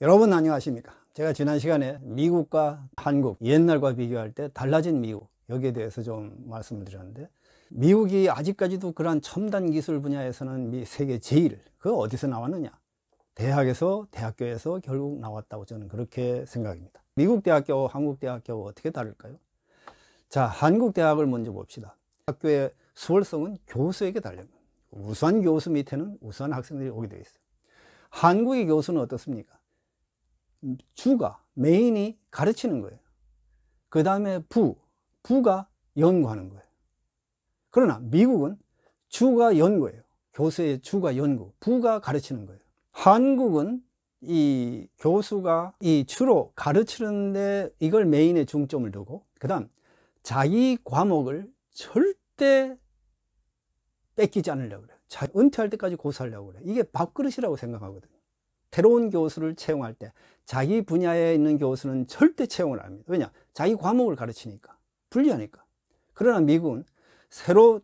여러분 안녕하십니까 제가 지난 시간에 미국과 한국 옛날과 비교할 때 달라진 미국 여기에 대해서 좀 말씀을 드렸는데 미국이 아직까지도 그러한 첨단 기술 분야에서는 세계 제일 그 어디서 나왔느냐 대학에서 대학교에서 결국 나왔다고 저는 그렇게 생각합니다 미국 대학교 한국 대학교 어떻게 다를까요 자 한국 대학을 먼저 봅시다 학교의 수월성은 교수에게 달려요 우수한 교수 밑에는 우수한 학생들이 오게 되어 있어요 한국의 교수는 어떻습니까 주가 메인이 가르치는 거예요 그 다음에 부 부가 연구하는 거예요 그러나 미국은 주가 연구예요 교수의 주가 연구 부가 가르치는 거예요 한국은 이 교수가 이 주로 가르치는데 이걸 메인에 중점을 두고 그 다음 자기 과목을 절대 뺏기지 않으려고 그래 은퇴할 때까지 고수하려고 그래 이게 밥그릇이라고 생각하거든 새로운 교수를 채용할 때 자기 분야에 있는 교수는 절대 채용을 안 합니다. 왜냐? 자기 과목을 가르치니까. 불리하니까. 그러나 미국은 새로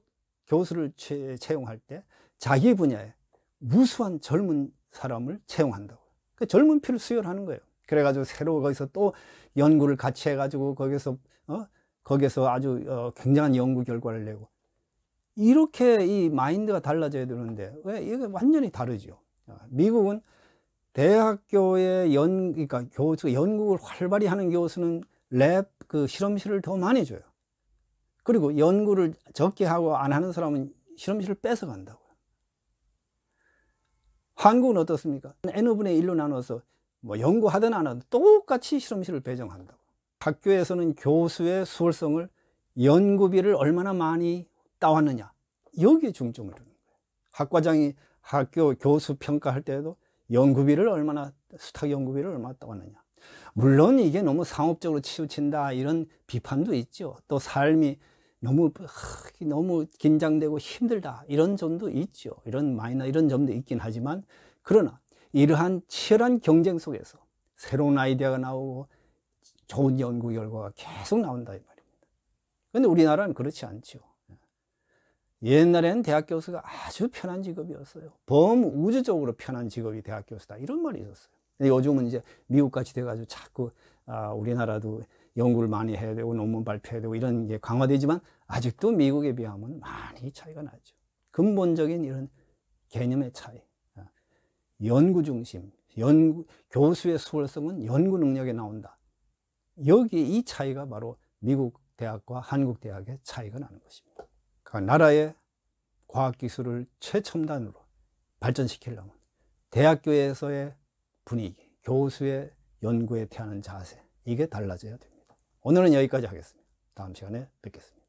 교수를 채용할 때 자기 분야에 무수한 젊은 사람을 채용한다고. 그 그러니까 젊은 피를 수혈하는 거예요. 그래가지고 새로 거기서 또 연구를 같이 해가지고 거기서, 어? 거기서 아주 어, 굉장한 연구 결과를 내고. 이렇게 이 마인드가 달라져야 되는데, 왜? 이게 완전히 다르죠. 아, 미국은 대학교의 연, 그러니까 교수, 연구를 활발히 하는 교수는 랩, 그 실험실을 더 많이 줘요. 그리고 연구를 적게 하고 안 하는 사람은 실험실을 뺏어간다고요. 한국은 어떻습니까? N분의 1로 나눠서 뭐 연구하든 안 하든 똑같이 실험실을 배정한다고. 학교에서는 교수의 수월성을 연구비를 얼마나 많이 따왔느냐. 여기에 중점을 두는 거예요. 학과장이 학교 교수 평가할 때에도 연구비를 얼마나 수탁 연구비를 얼마나 떠왔느냐 물론 이게 너무 상업적으로 치우친다 이런 비판도 있죠 또 삶이 너무 너무 긴장되고 힘들다 이런 점도 있죠 이런 마이너 이런 점도 있긴 하지만 그러나 이러한 치열한 경쟁 속에서 새로운 아이디어가 나오고 좋은 연구 결과가 계속 나온다 이 말입니다 근데 우리나라는 그렇지 않죠 옛날에는 대학 교수가 아주 편한 직업이었어요. 범우주적으로 편한 직업이 대학 교수다. 이런 말이 있었어요. 근데 요즘은 이제 미국같이 돼가지고 자꾸 아, 우리나라도 연구를 많이 해야 되고 논문 발표해야 되고 이런 게 강화되지만 아직도 미국에 비하면 많이 차이가 나죠. 근본적인 이런 개념의 차이. 아, 연구 중심, 연구, 교수의 수월성은 연구 능력에 나온다. 여기 이 차이가 바로 미국 대학과 한국 대학의 차이가 나는 것입니다. 아, 나라의 과학기술을 최첨단으로 발전시키려면 대학교에서의 분위기, 교수의 연구에 대한 자세 이게 달라져야 됩니다. 오늘은 여기까지 하겠습니다. 다음 시간에 뵙겠습니다.